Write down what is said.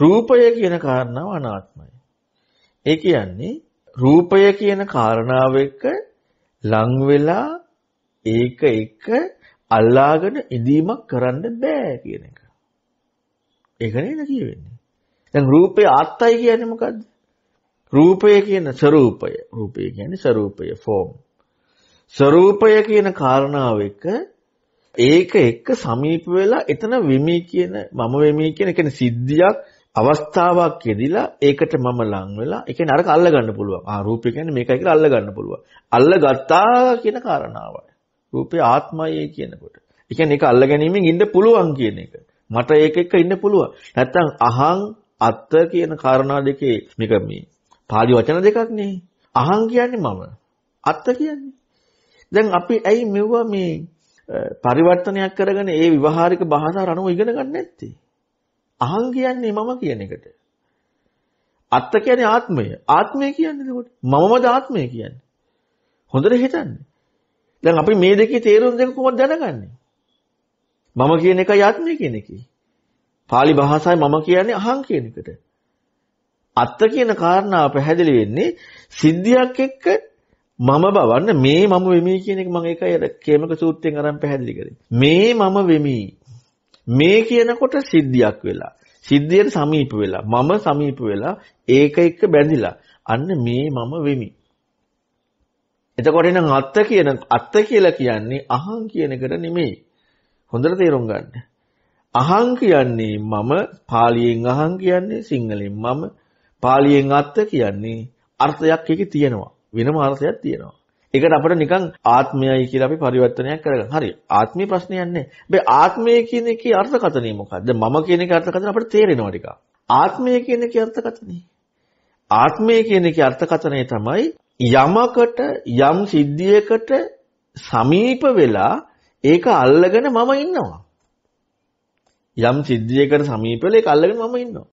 රූපය කියන කාරණාව අනාත්මයි. ඒ කියන්නේ රූපය කියන කාරණාව එක්ක ලං වෙලා ඒක එක අල්ලාගෙන ඉඳීමක් කරන්න බෑ කියන එක. ඒක නේද කියවෙන්නේ. දැන් රූපය ආත්තයි කියන්නේ මොකද්ද? රූපය කියන ස්වરૂපය. රූපය කියන්නේ ස්වરૂපය ෆෝම්. ස්වરૂපය කියන කාරණාව එක ඒක එක්ක සමීප වෙලා එතන වෙමි කියන මම වෙමි කියන කියන්නේ සිද්ධියක් අවස්ථාවක් යෙදිලා ඒකට මම ලං වෙලා ඒ කියන්නේ අරක අල්ල ගන්න පුළුවන්. ආ රූපය කියන්නේ මේකයි කියලා අල්ල ගන්න පුළුවන්. අල්ල ගත්තා කියන කාරණාවයි. රූපේ ආත්මයයි කියනකොට. ඒ කියන්නේ ඒක අල්ල ගැනීමෙන් ඉන්න පුළුවන් කියන එක. මට ඒක එක්ක ඉන්න පුළුවන්. නැත්තම් අහං අත්ත කියන කාරණා දෙකේ මේක මේ පාලි වචන දෙකක් නේ. අහං කියන්නේ මම. අත්ත කියන්නේ. දැන් අපි ඇයි මෙවුවා මේ පරිවර්තනයක් කරගෙන ඒ විවහාරික භාෂාව අනුව ඉගෙන ගන්න නැත්තේ? අහං කියන්නේ මම කියන එකට. අත්ත කියන්නේ ආත්මය. ආත්මය කියන්නේ එතකොට මමමද ආත්මය කියන්නේ. හොඳට හිතන්න. දැන් අපි මේ දෙකේ තේරුම් දෙක කොහොමද දැනගන්නේ? මම කියන එකයි ආත්මය කියන එකයි. pāli භාෂාවේ මම කියන්නේ අහං කියන එකට. අත්ත කියන කාරණාව පැහැදිලි වෙන්නේ සිද්ධියක් එක්ක මම බවන්න මේ මම වෙමි කියන එක මම ඒකයි අර කේමක සූත්‍රයෙන් අරන් පැහැදිලි කරේ. මේ මම වෙමි මේ කියනකොට සිද්ධියක් වෙලා සිද්ධියට සමීප වෙලා මම සමීප වෙලා ඒක එක්ක බැඳිලා අන්න මේ මම වෙමි එතකොට නම් අත්ත කියන අත්ත කියලා කියන්නේ අහං කියන එකට නෙමෙයි හොඳට තේරුම් ගන්න අහං කියන්නේ මම පාලියෙන් අහං කියන්නේ සිංහලෙන් මම පාලියෙන් අත්ත කියන්නේ අර්ථයක් එකේ තියෙනවා වෙනම අර්ථයක් තියෙනවා ඒකට අපිට නිකන් ආත්මයයි කියලා අපි පරිවර්තනයක් කරගන්න. හරි. ආත්මීය ප්‍රශ්නයක් නෑ. හැබැයි ආත්මය කියන එකේ අර්ථකථනය මොකක්ද? මම කියන එකේ අර්ථකථන අපිට තේරෙනවා ටිකක්. ආත්මය කියන එකේ අර්ථකථනය. ආත්මය කියන එකේ අර්ථකථනය තමයි යමකට යම් සිද්ධියකට සමීප වෙලා ඒක අල්ලගෙන මම ඉන්නවා. යම් සිද්ධියකට සමීප වෙලා ඒක අල්ලගෙන මම ඉන්නවා.